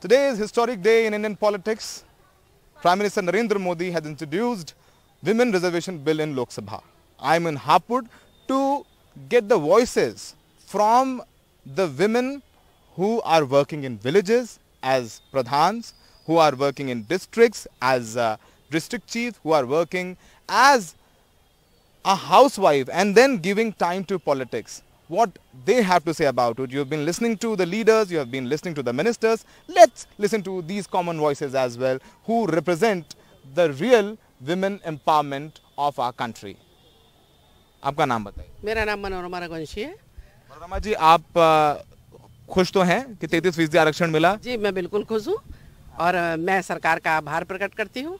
Today is historic day in Indian politics. Prime Minister Narendra Modi has introduced Women Reservation Bill in Lok Sabha. I am in Hapur to get the voices from the women who are working in villages as pradhans, who are working in districts as uh, district chief, who are working as a housewife and then giving time to politics. what they have to say about it. You've been listening to the leaders, you have been listening to the ministers. Let's listen to these common voices as well who represent the real women empowerment of our country. आपका नाम बताइए मेरा नाम मनोरमा रघुवंशी है मनोरमा जी आप खुश तो हैं कि तैतीस फीसदी आरक्षण मिला जी मैं बिल्कुल खुश हूँ और मैं सरकार का आभार प्रकट करती हूँ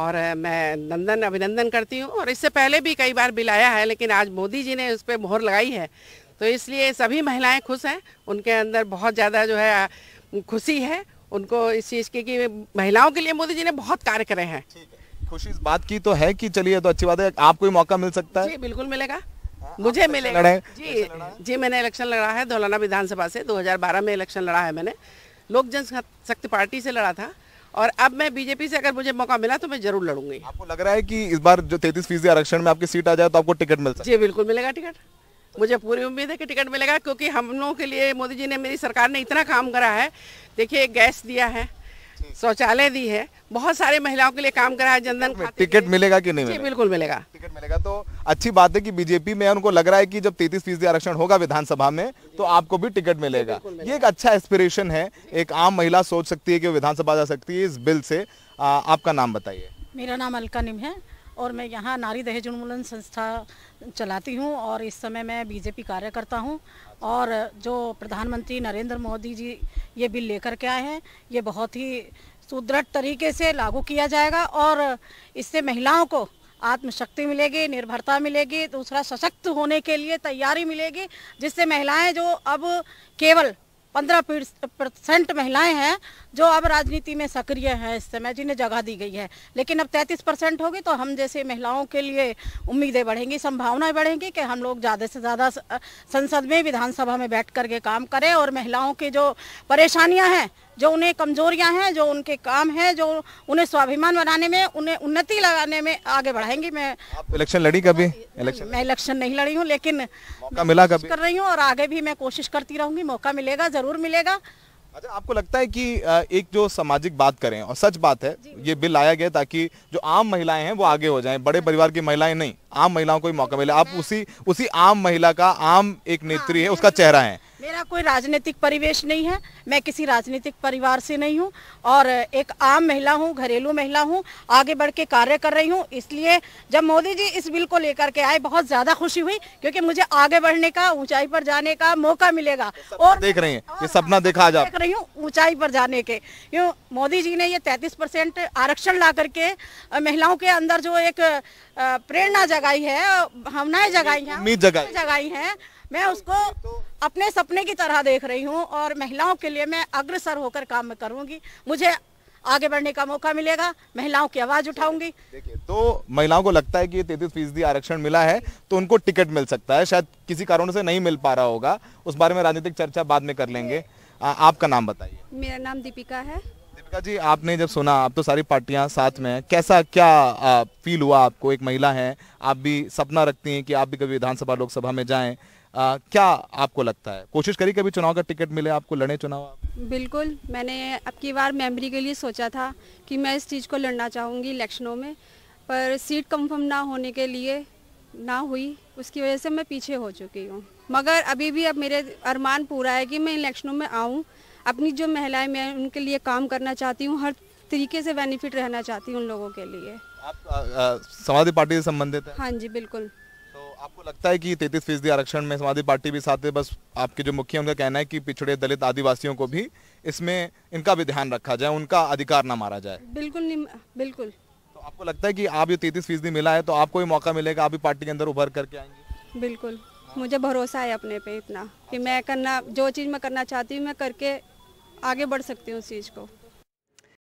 और मैं नंदन अभिनंदन करती हूँ और इससे पहले भी कई बार बिल आया है लेकिन आज मोदी जी ने उस पर मोहर लगाई है तो इसलिए सभी महिलाएं खुश हैं उनके अंदर बहुत ज़्यादा जो है खुशी है उनको इस चीज़ की कि महिलाओं के लिए मोदी जी ने बहुत कार्य करे हैं खुशी इस बात की तो है कि चलिए तो अच्छी बात है आपको भी मौका मिल सकता है जी बिल्कुल मिलेगा हाँ, मुझे मिलेगा जी जी मैंने इलेक्शन लड़ा है धोलाना विधानसभा से 2012 में इलेक्शन लड़ा है मैंने लोक जनशक्ति पार्टी से लड़ा था और अब मैं बीजेपी से अगर मुझे मौका मिला तो मैं जरूर लड़ूंगी आपको लग रहा है कि इस बार जो तैतीस फीसदी आरक्षण में आपकी सीट आ जाए तो आपको टिकट मिल जी बिल्कुल मिलेगा टिकट मुझे पूरी उम्मीद है कि टिकट मिलेगा क्योंकि हम लोगों के लिए मोदी जी ने मेरी सरकार ने इतना काम करा है देखिए गैस दिया है शौचालय दी है बहुत सारे महिलाओं के लिए काम करा है जनधन टिकट मिलेगा कि नहीं मिलेगा? बिल्कुल मिलेगा टिकट मिलेगा तो अच्छी बात है कि बीजेपी में उनको लग रहा है कि जब तैतीस फीसदी आरक्षण होगा विधानसभा में तो आपको भी टिकट मिलेगा ये एक अच्छा एस्पिरेशन है एक आम महिला सोच सकती है कि विधानसभा जा सकती है इस बिल से आपका नाम बताइए मेरा नाम अलका निम है और मैं यहाँ नारी दहेज उन्मूलन संस्था चलाती हूँ और इस समय मैं बीजेपी कार्यकर्ता हूँ और जो प्रधानमंत्री नरेंद्र मोदी जी ये बिल लेकर के आए हैं ये बहुत ही सुदृढ़ तरीके से लागू किया जाएगा और इससे महिलाओं को आत्मशक्ति मिलेगी निर्भरता मिलेगी दूसरा सशक्त होने के लिए तैयारी मिलेगी जिससे महिलाएं जो अब केवल पंद्रह परसेंट महिलाएं हैं जो अब राजनीति में सक्रिय हैं इस समय जिन्हें जगह दी गई है लेकिन अब तैंतीस परसेंट होगी तो हम जैसे महिलाओं के लिए उम्मीदें बढ़ेंगी संभावनाएं बढ़ेंगी कि हम लोग ज़्यादा से ज़्यादा संसद में विधानसभा में बैठ करके काम करें और महिलाओं की जो परेशानियाँ हैं जो उन्हें कमजोरियां हैं जो उनके काम हैं जो उन्हें स्वाभिमान बनाने में उन्हें उन्नति लगाने में आगे बढ़ाएंगी मैं इलेक्शन लड़ी कभी इलेक्शन मैं इलेक्शन नहीं लड़ी हूँ लेकिन मौका मिला कभी कर रही हूँ और आगे भी मैं कोशिश करती रहूंगी मौका मिलेगा जरूर मिलेगा अच्छा आपको लगता है कि एक जो सामाजिक बात करें और सच बात है ये बिल आया गया ताकि जो आम महिलाएं हैं वो आगे हो जाएं बड़े परिवार की महिलाएं नहीं आम महिलाओं को भी मौका मिले आप उसी उसी आम महिला का आम एक नेत्री हाँ, है उसका चेहरा है मेरा कोई राजनीतिक परिवेश नहीं है मैं किसी राजनीतिक परिवार से नहीं हूँ और एक आम महिला हूँ घरेलू महिला हूँ आगे बढ़ के कार्य कर रही हूँ इसलिए जब मोदी जी इस बिल को लेकर के आए बहुत ज़्यादा खुशी हुई क्योंकि मुझे आगे बढ़ने का ऊंचाई पर जाने का मौका मिलेगा और देख रहे हैं ये सपना देखा जा देख रही हूँ ऊंचाई पर जाने के क्यों मोदी जी ने ये तैतीस परसेंट आरक्षण ला करके महिलाओं के अंदर जो एक प्रेरणा जगाई है भावनाएं जगाई है उम्मीद जगाई है मैं उसको अपने सपने की तरह देख रही हूँ और महिलाओं के लिए मैं अग्रसर होकर काम करूंगी मुझे आगे बढ़ने का मौका मिलेगा महिलाओं की आवाज उठाऊंगी देखिए तो महिलाओं को लगता है कि तैतीस फीसदी आरक्षण मिला है तो उनको टिकट मिल सकता है शायद किसी कारण से नहीं मिल पा रहा होगा उस बारे में राजनीतिक चर्चा बाद में कर लेंगे आ, आपका नाम बताइए मेरा नाम दीपिका है दीपिका जी आपने जब सुना आप तो सारी पार्टियां साथ में है कैसा क्या आ, फील हुआ आपको एक महिला है आप भी सपना रखती है की आप भी कभी विधानसभा लोकसभा में जाए आ, क्या आपको लगता है कोशिश करी कभी चुनाव का टिकट मिले आपको लड़े चुनाव बिल्कुल मैंने अब की बार मेमरी के लिए सोचा था कि मैं इस चीज़ को लड़ना चाहूँगी इलेक्शनों में पर सीट कंफर्म ना होने के लिए ना हुई उसकी वजह से मैं पीछे हो चुकी हूँ मगर अभी भी अब मेरे अरमान पूरा है कि मैं इलेक्शनों में आऊँ अपनी जो महिलाएं मैं उनके लिए काम करना चाहती हूँ हर तरीके से बेनिफिट रहना चाहती हूँ उन लोगों के लिए आप समाजवादी पार्टी से संबंधित हाँ जी बिल्कुल आपको लगता है कि तैतीस फीसदी आरक्षण में समाजवादी पार्टी भी साथ है बस आपके जो मुखिया उनका कहना है कि पिछड़े दलित आदिवासियों को भी इसमें इनका भी ध्यान रखा जाए उनका अधिकार ना मारा जाए बिल्कुल नहीं बिल्कुल तो आपको लगता है कि आप ये तैतीस फीसदी मिला है तो आपको भी मौका मिलेगा आप भी पार्टी के अंदर उभर करके आएंगे बिल्कुल मुझे भरोसा है अपने पे इतना कि अच्छा। मैं करना जो चीज़ मैं करना चाहती हूँ मैं करके आगे बढ़ सकती हूँ उस चीज़ को